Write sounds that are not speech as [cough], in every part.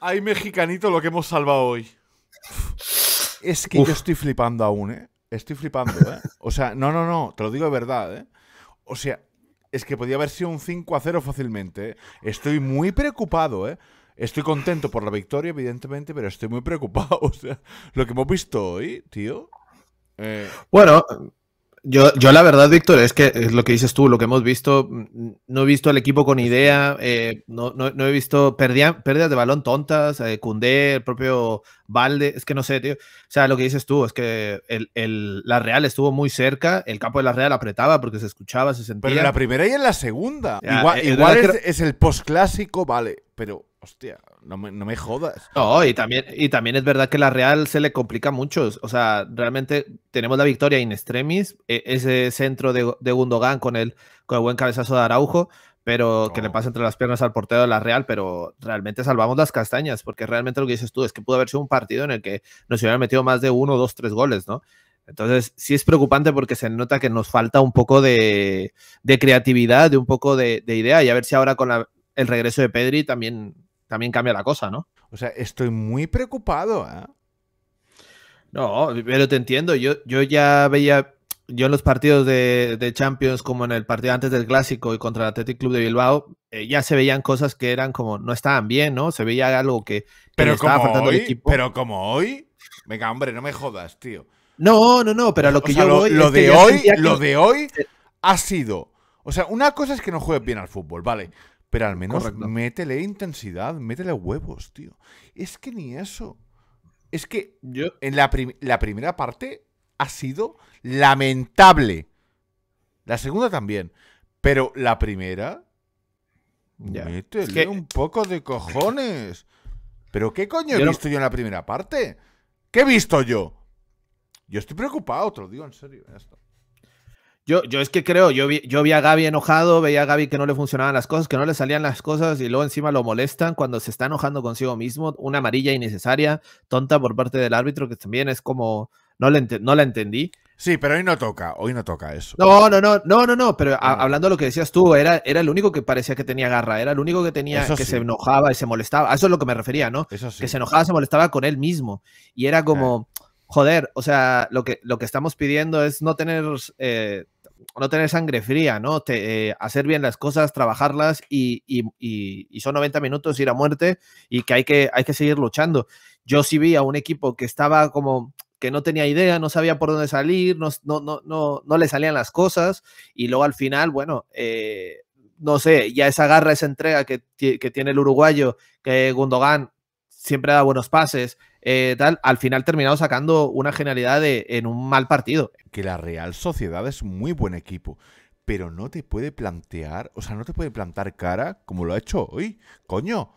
Ay, mexicanito, lo que hemos salvado hoy. Es que yo estoy flipando aún, ¿eh? Estoy flipando, ¿eh? O sea, no, no, no, te lo digo de verdad, ¿eh? O sea, es que podía haber sido un 5 a 0 fácilmente. ¿eh? Estoy muy preocupado, ¿eh? Estoy contento por la victoria, evidentemente, pero estoy muy preocupado. [laughs] O sea, lo que hemos visto hoy, tío. Eh, bueno, yo, yo la verdad, Víctor, es que es lo que dices tú, lo que hemos visto, no he visto al equipo con idea, eh, no, no, he visto pérdidas de balón tontas, eh, Cundé, el propio Valde, es que no sé, tío. O sea, lo que dices tú es que la Real estuvo muy cerca, el campo de la Real apretaba porque se escuchaba, se sentía. Pero en la primera y en la segunda. Eh, igual, es, es el postclásico, vale, pero Hostia, no me, jodas. No, y también, y también es verdad que la Real se le complica mucho. O sea, realmente tenemos la victoria in extremis, e, ese centro de, Gundogan con el, con el buen cabezazo de Araujo, pero que le pasa entre las piernas al portero de la Real, pero realmente salvamos las castañas, porque realmente lo que dices tú es que pudo haber sido un partido en el que nos hubieran metido más de uno, dos, tres goles, ¿no? Entonces, sí es preocupante porque se nota que nos falta un poco de, creatividad, de un poco de, idea, y a ver si ahora con el regreso de Pedri también también cambia la cosa, ¿no? O sea, estoy muy preocupado. ¿eh? No, pero te entiendo. Yo, yo ya veía, yo en los partidos de, Champions, como en el partido antes del Clásico y contra el Athletic Club de Bilbao, eh, ya se veían cosas que eran como, no estaban bien, ¿no? Se veía algo que, pero estaba faltando hoy, al equipo. Pero como hoy, venga, hombre, no me jodas, tío. No, no, no, pero lo que yo lo, voy lo de hoy, lo de hoy ha sido, o sea, una cosa es que no juegues bien al fútbol, vale, pero al menos métele intensidad, métele huevos, tío. Es que ni eso. Es que Yo... en la, primera parte ha sido lamentable. La segunda también. Pero la primera. Métele que... un poco de cojones. ¿Pero qué coño he visto yo en la primera parte? ¿Qué he visto yo? Yo estoy preocupado, te lo digo en serio. esto. Yo, yo es que creo, yo vi, yo vi a Gaby enojado, veía a Gaby que no le funcionaban las cosas, que no le salían las cosas y luego encima lo molestan cuando se está enojando consigo mismo, una amarilla innecesaria, tonta por parte del árbitro, que también es como, no, le no la entendí. Sí, pero hoy no toca, hoy no toca eso. No, no, no, no, no, no, pero hablando de lo que decías tú, era, era el único que parecía que tenía garra, era el único que tenía eso que se enojaba y se molestaba, eso es lo que me refería, ¿no? Eso Que se enojaba, se molestaba con él mismo y era como, joder, o sea, lo que, lo que estamos pidiendo es no tener eh, no tener sangre fría, ¿no? Te, eh, hacer bien las cosas, trabajarlas y, son 90 minutos ir a muerte y que hay, que hay que seguir luchando. Yo sí vi a un equipo que estaba como que no tenía idea, no sabía por dónde salir, no, no, no, no, no le salían las cosas y luego al final, bueno, eh, no sé, ya esa garra, esa entrega que, que tiene el uruguayo, que Gundogan siempre da buenos pases, eh, tal, al final terminado sacando una genialidad en un mal partido. Que la Real Sociedad es muy buen equipo, pero no te puede plantear, o sea, no te puede plantar cara como lo ha hecho hoy, coño.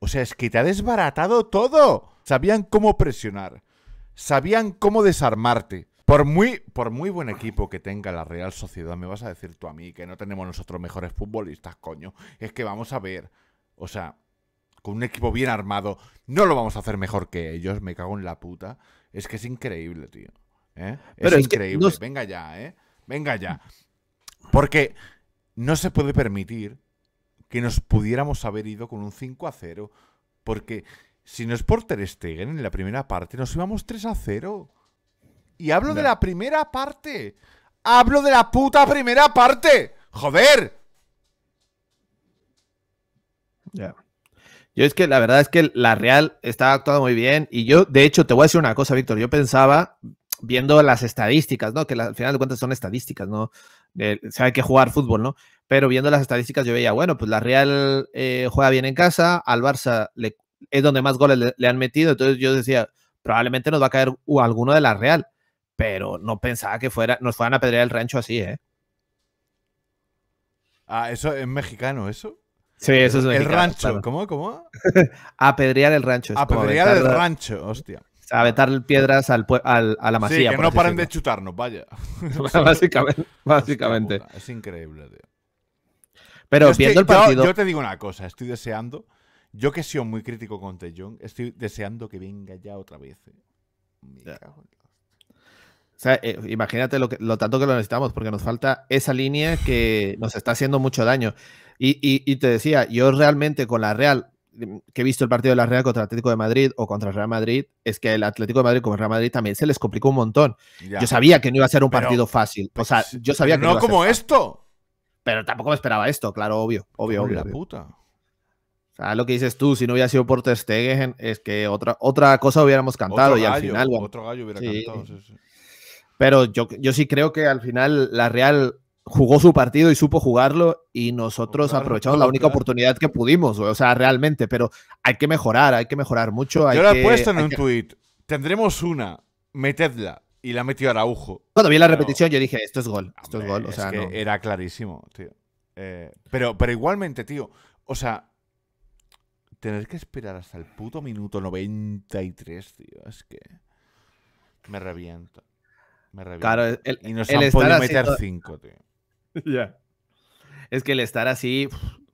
O sea, es que te ha desbaratado todo. Sabían cómo presionar, sabían cómo desarmarte. Por muy, por muy buen equipo que tenga la Real Sociedad, me vas a decir tú a mí que no tenemos nosotros mejores futbolistas, coño. Es que vamos a ver. O sea, con un equipo bien armado, no lo vamos a hacer mejor que ellos, me cago en la puta. Es que es increíble, tío. ¿eh? es, increíble. Venga ya, ¿eh? Venga ya. Porque no se puede permitir que nos pudiéramos haber ido con un 5 a 0. Porque si no es por Ter Stegen, en la primera parte nos íbamos 3 a 0. Y hablo de la primera parte. Hablo de la puta primera parte. Joder. Ya. Yo es que la verdad es que la Real está actuando muy bien y yo, de hecho, te voy a decir una cosa, Víctor, yo pensaba, viendo las estadísticas, ¿no? Que al final de cuentas son estadísticas, ¿no? hay que jugar fútbol, ¿no? Pero viendo las estadísticas yo veía, bueno, pues la Real eh, juega bien en casa, al Barça le, es donde más goles le, han metido, entonces yo decía, probablemente nos va a caer alguno de la Real, pero no pensaba que fuera, nos fueran a pedrear el rancho así, ¿eh? Ah, eso es mexicano, eso. Sí, eso es El rancho, ¿cómo? ¿Cómo? Apedrear [laughs] el rancho. Apedrear el rancho, hostia. A vetar piedras a la masía. Sí, que no paren de chutarnos, vaya. [laughs] básicamente. es increíble, tío. Pero viendo el partido. Yo, te digo una cosa, estoy deseando. Yo que he sido muy crítico con Tejong, estoy deseando que venga ya otra vez. Eh. O sea, eh, imagínate lo, tanto que lo necesitamos, porque nos falta esa línea que nos está haciendo mucho daño. Y, te decía, yo realmente con la Real, mm, que he visto el partido de la Real contra el Atlético de Madrid o contra el Real Madrid, es que el Atlético de Madrid como el Real Madrid también se les complicó un montón. Yo sabía que no iba a ser un partido fácil. O pues, sea, yo sabía que no. como esto. Pero tampoco me esperaba esto, claro, obvio, obvio, obvio. La puta. O sea, lo que dices tú, si no hubiera sido por Ter Stegen, es que otra, otra cosa hubiéramos cantado y al final... Otro gallo hubiera cantado, sí, sí. Pero yo, yo sí creo que al final la Real jugó su partido y supo jugarlo y nosotros aprovechamos la única oportunidad que pudimos, o sea, realmente, pero hay que mejorar, hay que mejorar mucho. Yo lo he puesto en un tweet. tuit, tendremos una, metedla. Y la metió metido Araujo. Cuando vi la repetición yo dije, esto es gol, esto es gol. O sea, era clarísimo, tío. Eh, pero, pero igualmente, tío, o sea, tener que esperar hasta el puto minuto 93, tío, es que me reviento. Claro, y nos han meter cinco, tío. [laughs] Ya. Es que el estar así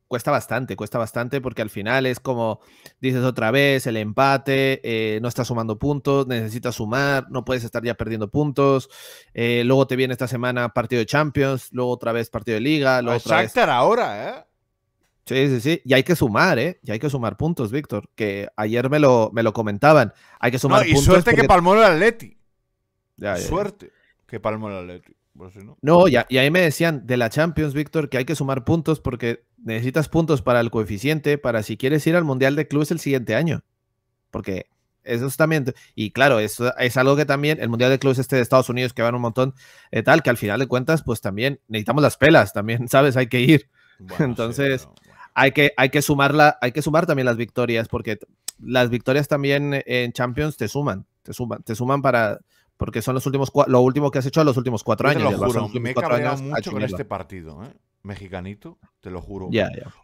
cuesta bastante, cuesta bastante porque al final es como dices otra vez, el empate, eh, no estás sumando puntos, necesitas sumar, no puedes estar ya perdiendo puntos. Eh, luego te viene esta semana partido de Champions, luego otra vez partido de Liga, luego otra ahora, ¿eh? Sí, sí, sí. Y hay que sumar, ¿eh? Y hay que sumar puntos, Víctor. Que ayer me lo, me lo comentaban. Hay que sumar puntos. Y suerte que palmó el Atleti. Suerte que palmo la no, y, ahí me decían de la Champions, Víctor, que hay que sumar puntos porque necesitas puntos para el coeficiente, para si quieres ir al Mundial de Clubes el siguiente año. Porque eso es también, y claro, eso es algo que también el Mundial de Clubes este de Estados Unidos que van un montón, eh, tal, que al final de cuentas, pues también necesitamos las pelas, también, [laughs] ¿sabes? Hay que ir. Entonces, hay, que, hay, que sumarla, hay que sumar también las victorias, porque las victorias también en Champions te suman, te suman, te suman para, porque son los últimos lo último que has hecho en los últimos cuatro años. Te lo juro, me he cabreado mucho con este partido, ¿eh? mexicanito, te lo juro.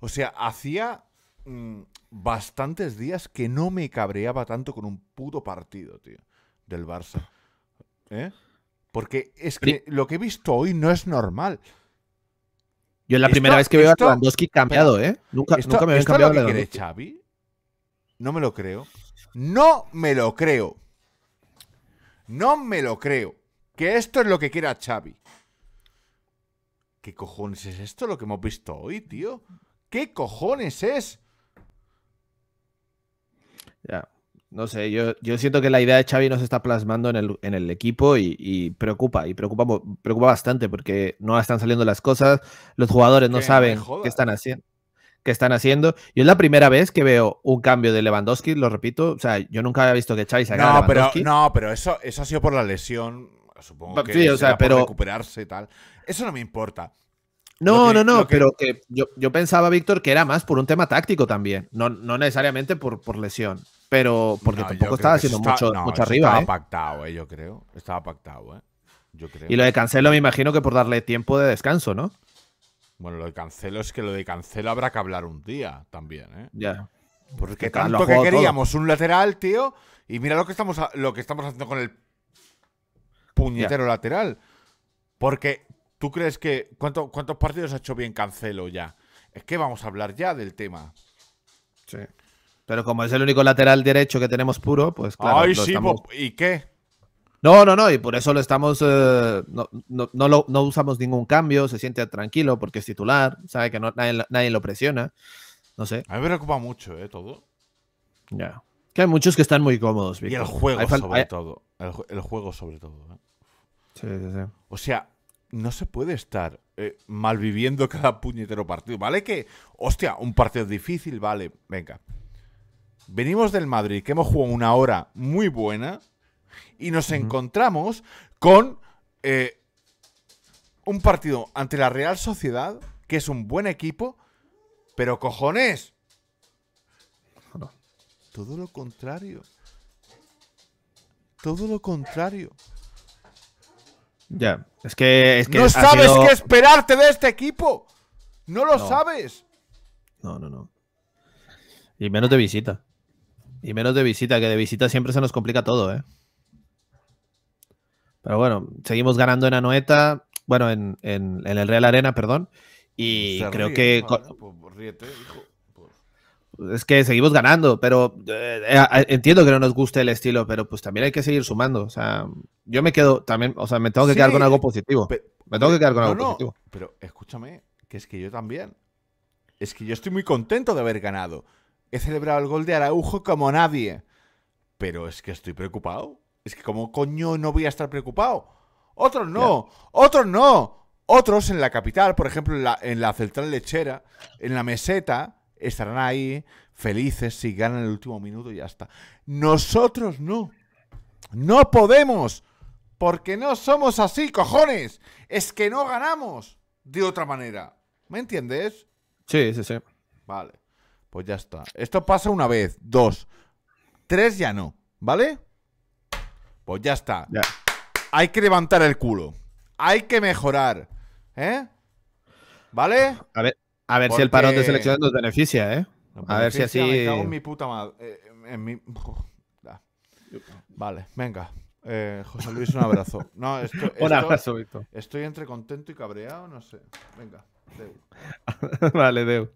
O sea, hacía mm, bastantes días que no me cabreaba tanto con un puto partido, tío, del Barça. ¿Eh? Porque es que lo que he visto hoy no es normal. Yo es la primera vez que veo a Lewandowski cambiado, ¿eh? Nunca, nunca me habían cambiado. Lo que quiere Xavi? No me lo creo. No me lo creo. No me lo creo. Que esto es lo que quiera Xavi. ¿Qué cojones es esto lo que hemos visto hoy, tío? ¿Qué cojones es? Ya, no sé, yo, yo siento que la idea de Xavi no se está plasmando en el, equipo y, preocupa, y preocupa, preocupa bastante porque no están saliendo las cosas, los jugadores no saben qué están haciendo que están haciendo. y es la primera vez que veo un cambio de Lewandowski, lo repito. O sea, yo nunca había visto que Chávez sacara no, Pero, no, pero eso, eso ha sido por la lesión. Supongo que sí, o sea, pero... recuperarse y tal. Eso no me importa. No, no, no, pero que yo, yo pensaba, Víctor, que era más por un tema táctico también, no, no necesariamente por, por lesión, pero porque tampoco estaba haciendo mucho, mucho arriba. Estaba ¿eh? pactado, eh, yo creo. Estaba pactado, eh. Yo creo. Y lo de Cancelo me imagino que por darle tiempo de descanso, ¿no? Bueno, lo de Cancelo es que lo de Cancelo habrá que hablar un día también, ¿eh? Ya. Porque tanto que queríamos un lateral, tío, y mira lo que estamos, lo que estamos haciendo con el puñetero lateral. Porque tú crees que. Cuánto, ¿Cuántos partidos ha hecho bien Cancelo ya? Es que vamos a hablar ya del tema. Sí. Pero como es el único lateral derecho que tenemos puro, pues claro. Ay, sí, pues, ¿y qué? No, no, no, y por eso lo estamos, eh, no, usamos ningún cambio, se siente tranquilo porque es titular, sabe que nadie, lo presiona, no sé. A mí me preocupa mucho, ¿eh? Todo. Ya. Que hay muchos que están muy cómodos, Y el juego sobre todo. El, juego sobre todo. ¿eh? Sí, sí, sí. O sea, no se puede estar eh, malviviendo cada puñetero partido, ¿vale? Que, hostia, un partido difícil, vale, venga. Venimos del Madrid, que hemos jugado una hora muy buena y nos encontramos con eh, un partido ante la Real Sociedad, que es un buen equipo, pero cojones. Todo lo contrario. Todo lo contrario. Ya, es que. no sabes qué esperarte de este equipo. No lo sabes. No, no, no. Y menos de visita. Y menos de visita, que de visita siempre se nos complica todo, ¿eh? Pero bueno, seguimos ganando en Anoeta, bueno, en, el Real Arena, perdón. Y creo que... es que seguimos ganando, pero eh, eh, eh, entiendo que no nos guste el estilo, pero pues también hay que seguir sumando. O sea, yo me quedo también, o sea, me tengo que quedar con algo positivo. me tengo que quedar con algo positivo. Pero escúchame, que es que yo también. Es que yo estoy muy contento de haber ganado. He celebrado el gol de Araujo como nadie. Pero es que estoy preocupado. Es que como coño no voy a estar preocupado. Otros no, otros no. Otros en la capital, por ejemplo, en la, en la central lechera, en la meseta, estarán ahí felices si ganan el último minuto y ya está. Nosotros no. No podemos. Porque no somos así, cojones. Es que no ganamos de otra manera. ¿Me entiendes? Sí, sí, sí. Vale. Pues ya está. Esto pasa una vez, dos, tres ya no. ¿Vale? Pues ya está. Hay que levantar el culo. Hay que mejorar. ¿Eh? ¿Vale? A ver, a ver si el parón de selección nos beneficia, ¿eh? a ver si así. mi eh, [laughs] Vale, venga. Eh, José Luis, un abrazo. No, [laughs] Estoy entre contento y cabreado, no sé. Venga, [laughs] vale, Deu.